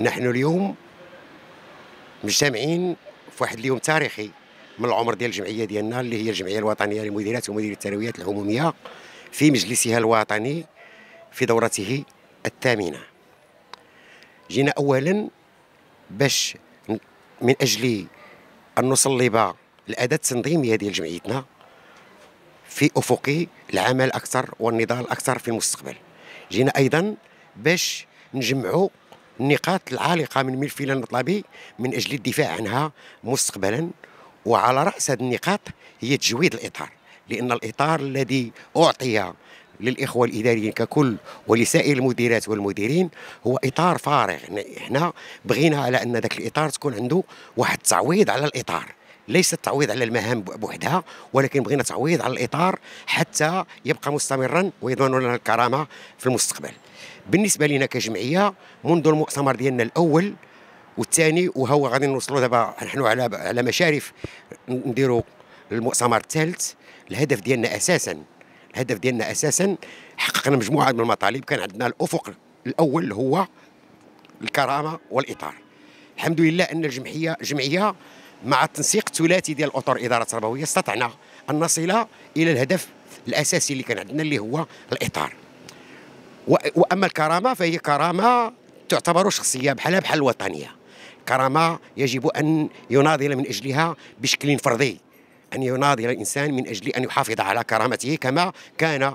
نحن اليوم مجتمعين في واحد اليوم تاريخي من العمر ديال الجمعيه ديالنا اللي هي الجمعيه الوطنيه لمديرات ومديري الثانويات العموميه في مجلسها الوطني في دورته الثامنه جينا اولا باش من اجل ان نصلب الاداه التنظيميه ديال جمعيتنا في افق العمل اكثر والنضال اكثر في المستقبل جينا ايضا باش نجمعوا النقاط العالقة من ملفنا المطلبي من أجل الدفاع عنها مستقبلا وعلى رأس هذه النقاط هي تجويد الإطار لأن الإطار الذي أعطي للإخوة الإداريين ككل ولسائر المديرات والمديرين هو إطار فارغ احنا بغينا على أن ذاك الإطار تكون عنده واحد التعويض على الإطار ليس التعويض على المهام بوحدها ولكن بغينا تعويض على الإطار حتى يبقى مستمرا ويضمن لنا الكرامة في المستقبل بالنسبه لنا كجمعيه منذ المؤتمر ديالنا الاول والثاني وهو غادي نوصلوا دابا نحن على على مشارف نديروا المؤتمر الثالث الهدف ديالنا اساسا الهدف ديالنا اساسا حققنا مجموعه من المطالب كان عندنا الافق الاول هو الكرامه والاطار الحمد لله ان الجمعيه جمعيه مع التنسيق الثلاثي ديال اطر الاداره التربويه استطعنا ان نصل الى الهدف الاساسي اللي كان عندنا اللي هو الاطار واما الكرامه فهي كرامه تعتبر شخصيه بحالها بحال الوطنيه كرامه يجب ان يناضل من اجلها بشكل فردي ان يناضل الانسان من اجل ان يحافظ على كرامته كما كان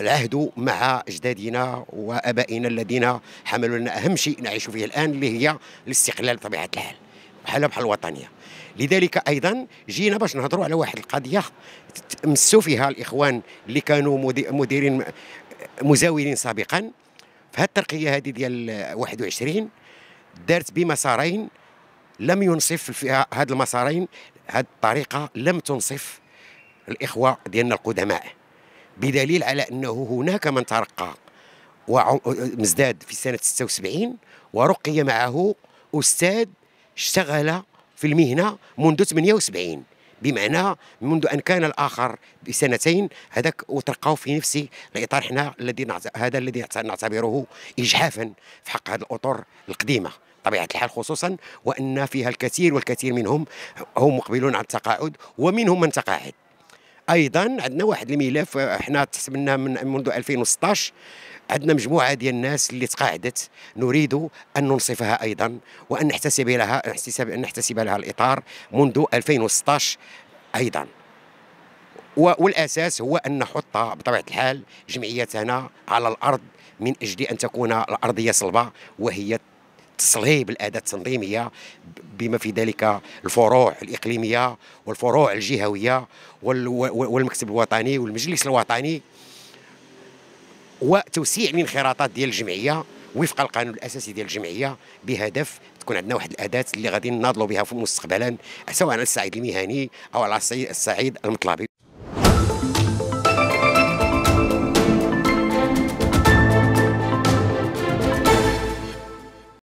العهد مع اجدادنا وابائنا الذين حملوا لنا اهم شيء نعيش فيه الان اللي هي الاستقلال بطبيعه الحال بحال بحال الوطنيه لذلك ايضا جينا باش نهضروا على واحد القضيه مسوا فيها الاخوان اللي كانوا مديرين مزاولين سابقا الترقية هذه ديال 21 دارت بمسارين لم ينصف فيها هاد المسارين هاد الطريقة لم تنصف الإخوة ديالنا القدماء بدليل على أنه هناك من ترقى ومزداد في سنة 76 ورقي معه أستاذ اشتغل في المهنة منذ 78 بمعنى منذ ان كان الاخر بسنتين هذاك وترقاو في نفس الاطار حنا الذي هذا الذي نعتبره اجحافا في حق هذه الاطر القديمه طبيعه الحال خصوصا وان فيها الكثير والكثير منهم هم مقبلون على التقاعد ومنهم من تقاعد ايضا عندنا واحد الملف احنا تسمناه من منذ 2016 عندنا مجموعه ديال الناس اللي تقاعدت نريد ان ننصفها ايضا وان نحتسب لها نحتسب نحتسب لها الاطار منذ 2016 ايضا والاساس هو ان نحط بطبيعه الحال جمعيتنا على الارض من اجل ان تكون الارضيه صلبه وهي تصليب الاداه التنظيميه بما في ذلك الفروع الاقليميه والفروع الجهويه والمكتب الوطني والمجلس الوطني وتوسيع الانخراطات ديال الجمعيه وفق القانون الاساسي ديال الجمعيه بهدف تكون عندنا واحد الاداه اللي غادي نناضلوا بها في مستقبلا سواء على الصعيد المهني او على الصعيد المطلبي